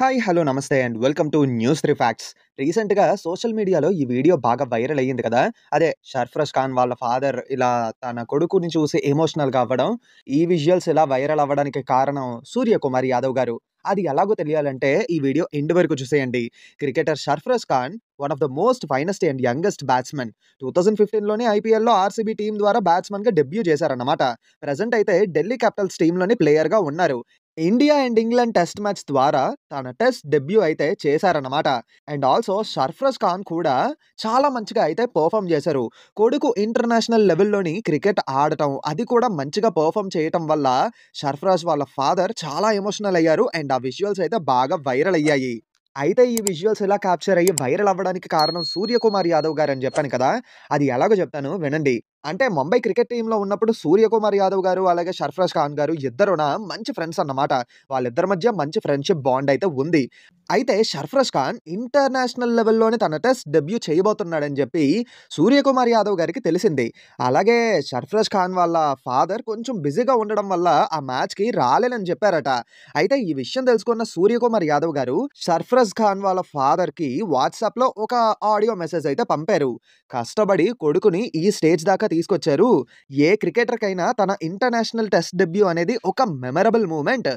hi hello namaste and welcome to news three facts రీసెంట్గా social మీడియాలో ఈ వీడియో బాగా వైరల్ అయ్యింది కదా అదే సర్ఫరస్ ఖాన్ వాళ్ళ ఫాదర్ ఇలా తన కొడుకుని చూసి ఎమోషనల్గా అవ్వడం ఈ విజువల్స్ ఇలా వైరల్ అవ్వడానికి కారణం సూర్యకుమార్ యాదవ్ గారు అది ఎలాగో తెలియాలంటే ఈ వీడియో ఎండ్ వరకు చూసేయండి cricketer Sarfaraz Khan one of the most finest and youngest batsmen two thousand ఫిఫ్టీన్లోనే ఐపీఎల్లో ఆర్సీబీ టీం ద్వారా బ్యాట్స్మెన్గా డెబ్యూ చేశారన్నమాట ప్రజెంట్ అయితే ఢిల్లీ క్యాపిటల్స్ టీంలోని ప్లేయర్గా ఉన్నారు India and England test match ద్వారా తన టెస్ట్ డెబ్యూ అయితే చేశారన్నమాట అండ్ ఆల్సో సర్ఫ్రజ్ ఖాన్ కూడా చాలా మంచిగా అయితే పర్ఫామ్ చేశారు కొడుకు ఇంటర్నేషనల్ లెవెల్లోని క్రికెట్ ఆడటం అది కూడా మంచిగా పర్ఫామ్ చేయటం వల్ల సర్ఫ్రాజ్ వాళ్ళ ఫాదర్ చాలా ఎమోషనల్ అయ్యారు అండ్ ఆ విజువల్స్ అయితే బాగా వైరల్ అయ్యాయి అయితే ఈ విజువల్స్ ఎలా క్యాప్చర్ అయ్యి వైరల్ అవ్వడానికి కారణం సూర్యకుమార్ యాదవ్ గారు అని చెప్పాను కదా అది ఎలాగో చెప్తాను వినండి అంటే ముంబై క్రికెట్ టీంలో ఉన్నప్పుడు సూర్యకుమార్ యాదవ్ గారు అలాగే సర్ఫరాజ్ ఖాన్ గారు ఇద్దరున మంచి ఫ్రెండ్స్ అన్నమాట వాళ్ళిద్దరి మధ్య మంచి ఫ్రెండ్షిప్ బాండ్ అయితే ఉంది అయితే సర్ఫరాజ్ ఖాన్ ఇంటర్నేషనల్ లెవెల్లోనే తన టెస్ట్ డెబ్యూ చేయబోతున్నాడని చెప్పి సూర్యకుమార్ యాదవ్ గారికి తెలిసింది అలాగే సర్ఫరాజ్ ఖాన్ వాళ్ళ ఫాదర్ కొంచెం బిజీగా ఉండడం వల్ల ఆ మ్యాచ్కి రాలేనని చెప్పారట అయితే ఈ విషయం తెలుసుకున్న సూర్యకుమార్ యాదవ్ గారు సర్ఫరాజ్ ఖాన్ వాళ్ళ ఫాదర్కి వాట్సాప్లో ఒక ఆడియో మెసేజ్ అయితే పంపారు కష్టపడి కొడుకుని ఈ స్టేజ్ దాకా తీసుకొచ్చారు ఏ క్రికెటర్కైనా తన ఇంటర్నేషనల్ టెస్ట్ డెబ్యూ అనేది ఒక మెమరబుల్ మూమెంట్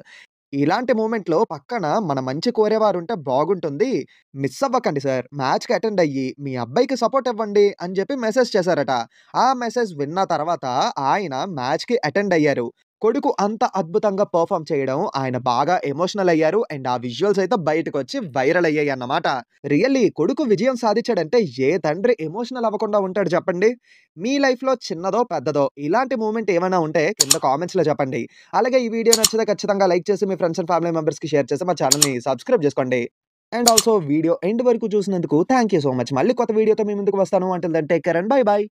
ఇలాంటి మూమెంట్లో పక్కన మన మంచి కోరేవారుంటే బాగుంటుంది మిస్ అవ్వకండి సార్ మ్యాచ్కి అటెండ్ అయ్యి మీ అబ్బాయికి సపోర్ట్ ఇవ్వండి అని చెప్పి మెసేజ్ చేశారట ఆ మెసేజ్ విన్న తర్వాత ఆయన మ్యాచ్కి అటెండ్ అయ్యారు కొడుకు అంత అద్భుతంగా పర్ఫామ్ చేయడం ఆయన బాగా ఎమోషనల్ అయ్యారు అండ్ ఆ విజువల్స్ అయితే బయటకు వచ్చి వైరల్ అయ్యాయి అన్నమాట రియల్లీ కొడుకు విజయం సాధించాడంటే ఏ తండ్రి ఎమోషనల్ అవ్వకుండా ఉంటాడు చెప్పండి మీ లైఫ్లో చిన్నదో పెద్దదో ఇలాంటి మూమెంట్ ఏమైనా ఉంటే కింద కామెంట్స్లో చెప్పండి అలాగే ఈ వీడియో నచ్చితే ఖచ్చితంగా లైక్ చేసి మీ ఫ్రెండ్స్ అండ్ ఫ్యామిలీ మెంబర్స్కి షేర్ చేసి మా ఛానల్ని సబ్స్క్రైబ్ చేసుకోండి అండ్ ఆల్సో వీడియో ఎండ్ వరకు చూసినందుకు థ్యాంక్ యూ సో మచ్ మళ్ళీ కొత్త వీడియోతో మీ ముందుకు వస్తాను అంటే take care and bye bye